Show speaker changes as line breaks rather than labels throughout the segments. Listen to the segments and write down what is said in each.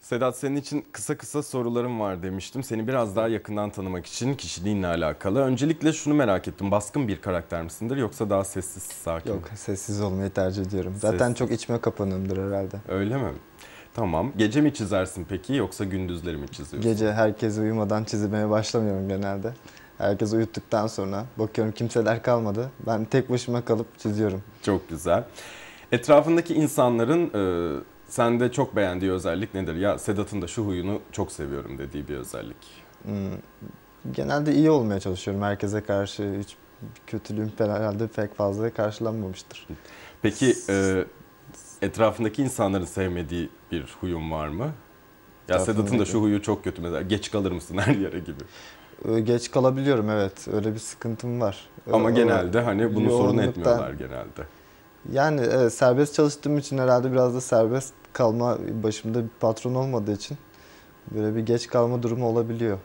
Sedat senin için kısa kısa sorularım var demiştim. Seni biraz daha yakından tanımak için kişiliğinle alakalı. Öncelikle şunu merak ettim. Baskın bir karakter misindir yoksa daha sessiz, sakin? Yok
sessiz olmayı tercih ediyorum. Sessiz. Zaten çok içme kapanımdır herhalde.
Öyle mi? Tamam. Gece mi çizersin peki yoksa gündüzleri mi çiziyorsun? Gece
herkes uyumadan çizmeye başlamıyorum genelde. Herkes uyuttuktan sonra bakıyorum kimseler kalmadı. Ben tek başıma kalıp çiziyorum.
Çok güzel. Etrafındaki insanların... E sen de çok beğendiği özellik nedir? Ya Sedat'ın da şu huyunu çok seviyorum dediği bir özellik.
Hmm, genelde iyi olmaya çalışıyorum. Herkese karşı hiç kötülüğüm herhalde pek fazla karşılanmamıştır.
Peki e, etrafındaki insanların sevmediği bir huyun var mı? Ya Sedat'ın da şu huyu çok kötü mesela geç kalır mısın her yere
gibi. Geç kalabiliyorum evet öyle bir sıkıntım var. Ama o, genelde hani bunu sorun etmiyorlar genelde. Yani evet, serbest çalıştığım için herhalde biraz da serbest kalma başımda bir patron olmadığı için böyle bir geç kalma durumu olabiliyor.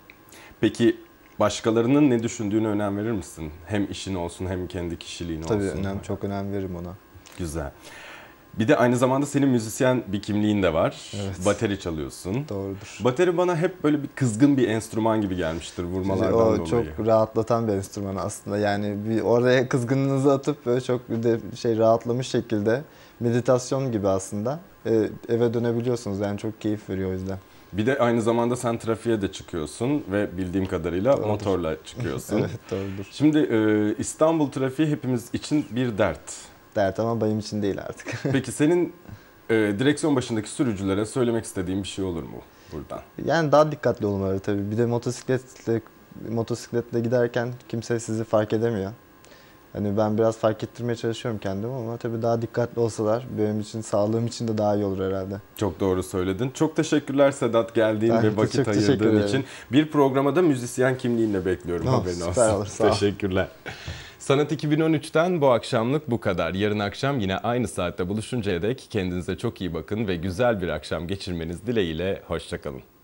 Peki başkalarının ne düşündüğüne önem verir misin? Hem işin olsun hem kendi kişiliğin Tabii olsun. Tabii önem,
çok önem veririm ona.
Güzel. Bir de aynı zamanda senin müzisyen bir kimliğin de var. Evet. Bateri çalıyorsun. Doğrudur. Bateri bana hep böyle bir kızgın bir enstrüman gibi gelmiştir vurmalardan o, dolayı.
Çok rahatlatan bir enstrüman aslında. Yani bir oraya kızgınlığınızı atıp böyle çok bir de şey rahatlamış şekilde meditasyon gibi aslında. E, eve dönebiliyorsunuz yani çok keyif veriyor o yüzden.
Bir de aynı zamanda sen trafiğe de çıkıyorsun ve bildiğim kadarıyla doğrudur. motorla çıkıyorsun. evet doğrudur. Şimdi e, İstanbul trafiği hepimiz için bir dert dert ama benim için değil artık. Peki senin e, direksiyon başındaki sürücülere söylemek istediğin bir şey olur mu buradan?
Yani daha dikkatli olmaları tabii. Bir de motosikletle motosikletle giderken kimse sizi fark edemiyor. Hani ben biraz fark ettirmeye çalışıyorum kendimi ama tabii daha dikkatli olsalar benim için sağlığım için de daha iyi olur herhalde.
Çok doğru söyledin. Çok teşekkürler Sedat geldiğin ben ve vakit ayırdığın için. Bir programda müzisyen kimliğinle bekliyorum oh, haberini olsun. Olur, sağ teşekkürler. Sanat 2013'ten bu akşamlık bu kadar. Yarın akşam yine aynı saatte buluşuncaya dek kendinize çok iyi bakın ve güzel bir akşam geçirmeniz dileğiyle. Hoşçakalın.